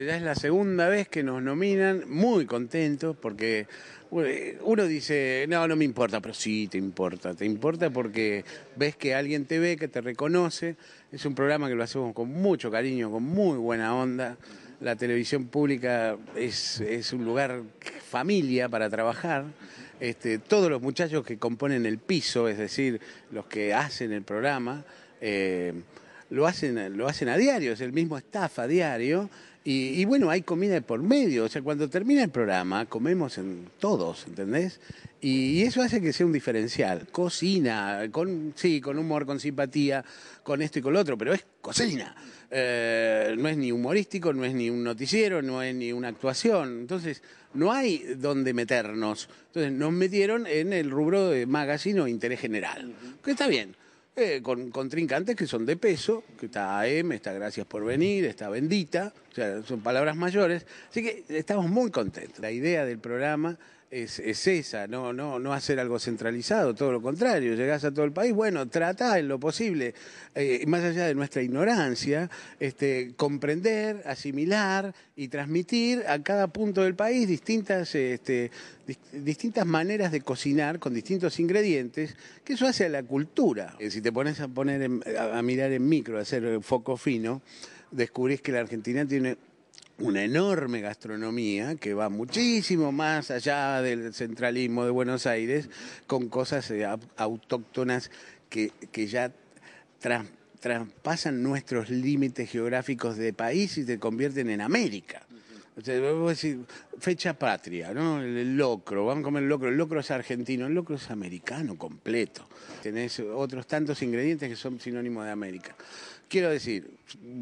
Ya es la segunda vez que nos nominan, muy contentos, porque uno dice, no, no me importa, pero sí te importa, te importa porque ves que alguien te ve, que te reconoce. Es un programa que lo hacemos con mucho cariño, con muy buena onda. La televisión pública es, un lugar familia para trabajar. Este, todos los muchachos que componen el piso, es decir, los que hacen el programa, eh, lo hacen, lo hacen a diario, es el mismo staff a diario. Y, bueno, hay comida por medio. O sea, cuando termina el programa, comemos en todos, ¿entendés? Y, eso hace que sea un diferencial. Cocina, con, sí, con humor, con simpatía, con esto y con lo otro, pero es cocina. Eh, no es ni humorístico, no es ni un noticiero, no es ni una actuación. Entonces, no hay dónde meternos. Entonces, nos metieron en el rubro de magazine o interés general, que está bien. Eh, con, trincantes que son de peso, que está AM, está Gracias por venir, está Bendita, son palabras mayores. Así que estamos muy contentos. La idea del programa es, esa, no, no, no hacer algo centralizado, todo lo contrario, llegás a todo el país, bueno, trata en lo posible, eh, más allá de nuestra ignorancia, este, comprender, asimilar y transmitir a cada punto del país distintas, este, distintas maneras de cocinar con distintos ingredientes, que eso hace a la cultura. Eh, si te pones a poner a mirar en micro, a hacer foco fino, descubrís que la Argentina tiene una enorme gastronomía que va muchísimo más allá del centralismo de Buenos Aires, con cosas eh, autóctonas que, ya traspasan nuestros límites geográficos de país y se convierten en América fecha patria, ¿no? El locro, vamos a comer el locro. El locro es argentino, el locro es americano completo. Tenés otros tantos ingredientes que son sinónimos de América. Quiero decir,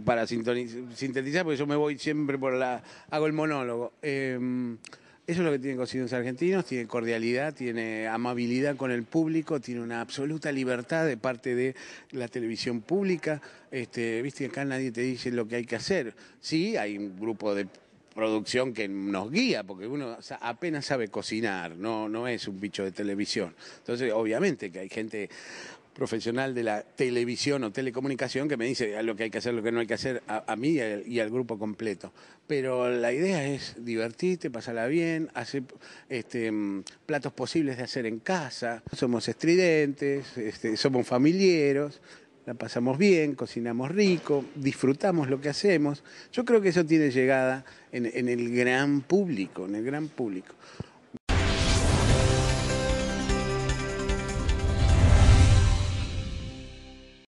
para sintetizar, porque yo me voy siempre por la. hago el monólogo. Em, eso es lo que tienen cocineros argentinos, tiene cordialidad, tiene amabilidad con el público, tiene una absoluta libertad de parte de la televisión pública. Este, Viste que acá nadie te dice lo que hay que hacer. Sí, hay un grupo de producción que nos guía, porque uno apenas sabe cocinar, no, no es un bicho de televisión. Entonces, obviamente que hay gente profesional de la televisión o telecomunicación que me dice ah, lo que hay que hacer, lo que no hay que hacer, a, mí y al, grupo completo. Pero la idea es divertirte, pasarla bien, hacer este, mm, platos posibles de hacer en casa. Somos estridentes, este, somos familieros, la pasamos bien, cocinamos rico, disfrutamos lo que hacemos. Yo creo que eso tiene llegada en, en el gran público, en el gran público.